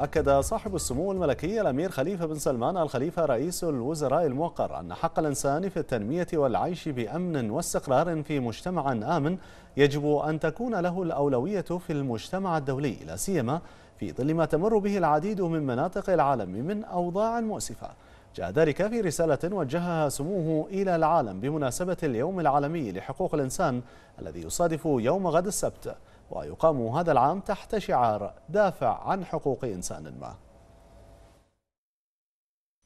أكد صاحب السمو الملكي الأمير خليفة بن سلمان الخليفة رئيس الوزراء الموقر أن حق الإنسان في التنمية والعيش بأمن واستقرار في مجتمع آمن يجب أن تكون له الأولوية في المجتمع الدولي لا سيما في ظل ما تمر به العديد من مناطق العالم من أوضاع مؤسفة جاء ذلك في رسالة وجهها سموه إلى العالم بمناسبة اليوم العالمي لحقوق الإنسان الذي يصادف يوم غد السبت ويقام هذا العام تحت شعار دافع عن حقوق إنسان ما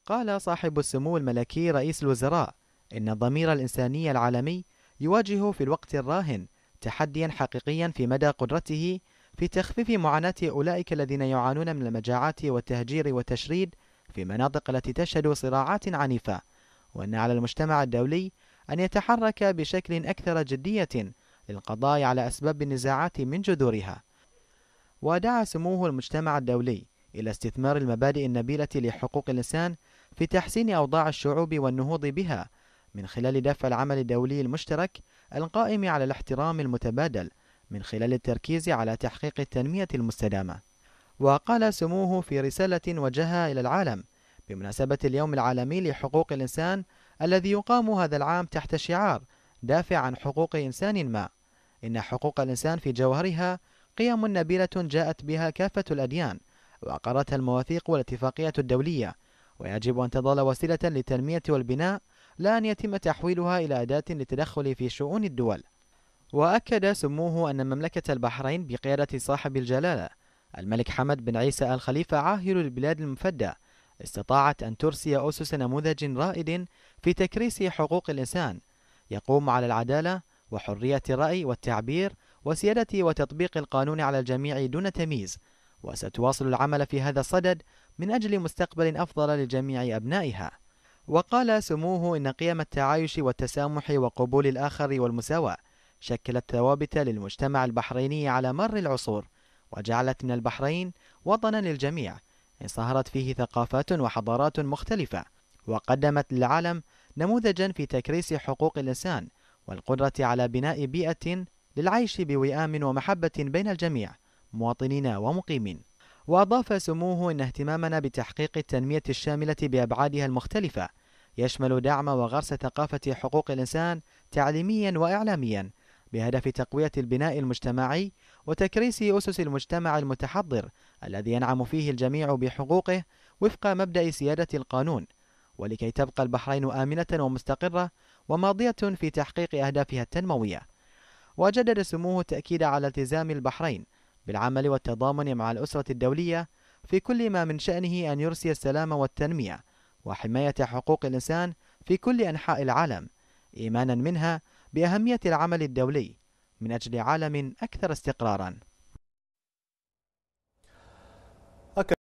قال صاحب السمو الملكي رئيس الوزراء إن الضمير الإنساني العالمي يواجه في الوقت الراهن تحديا حقيقيا في مدى قدرته في تخفيف معاناة أولئك الذين يعانون من المجاعات والتهجير والتشريد في مناطق التي تشهد صراعات عنيفة وأن على المجتمع الدولي أن يتحرك بشكل أكثر جدية للقضاء على أسباب النزاعات من جذورها ودعا سموه المجتمع الدولي إلى استثمار المبادئ النبيلة لحقوق الإنسان في تحسين أوضاع الشعوب والنهوض بها من خلال دفع العمل الدولي المشترك القائم على الاحترام المتبادل من خلال التركيز على تحقيق التنمية المستدامة. وقال سموه في رسالة وجهها إلى العالم بمناسبة اليوم العالمي لحقوق الإنسان الذي يقام هذا العام تحت شعار دافع عن حقوق إنسان ما إن حقوق الإنسان في جوهرها قيم نبيلة جاءت بها كافة الأديان وأقرتها المواثيق والاتفاقية الدولية ويجب أن تظل وسيلة للتنمية والبناء لا أن يتم تحويلها إلى أداة للتدخل في شؤون الدول وأكد سموه أن مملكة البحرين بقيادة صاحب الجلالة الملك حمد بن عيسى الخليفة عاهل البلاد المفدى استطاعت أن ترسي أسس نموذج رائد في تكريس حقوق الإنسان يقوم على العدالة وحرية الرأي والتعبير وسيادة وتطبيق القانون على الجميع دون تمييز وستواصل العمل في هذا الصدد من أجل مستقبل أفضل لجميع أبنائها وقال سموه إن قيم التعايش والتسامح وقبول الآخر والمساواة شكلت ثوابت للمجتمع البحريني على مر العصور وجعلت من البحرين وطنا للجميع انصهرت فيه ثقافات وحضارات مختلفة وقدمت للعالم نموذجا في تكريس حقوق الإنسان والقدرة على بناء بيئة للعيش بوئام ومحبة بين الجميع مواطنين ومقيمين وأضاف سموه أن اهتمامنا بتحقيق التنمية الشاملة بأبعادها المختلفة يشمل دعم وغرس ثقافة حقوق الإنسان تعليميا وإعلاميا بهدف تقوية البناء المجتمعي وتكريس أسس المجتمع المتحضر الذي ينعم فيه الجميع بحقوقه وفق مبدأ سيادة القانون ولكي تبقى البحرين آمنة ومستقرة وماضية في تحقيق أهدافها التنموية وجدد سموه التأكيد على التزام البحرين بالعمل والتضامن مع الأسرة الدولية في كل ما من شأنه أن يرسي السلام والتنمية وحماية حقوق الإنسان في كل أنحاء العالم إيمانا منها بأهمية العمل الدولي من أجل عالم أكثر استقراراً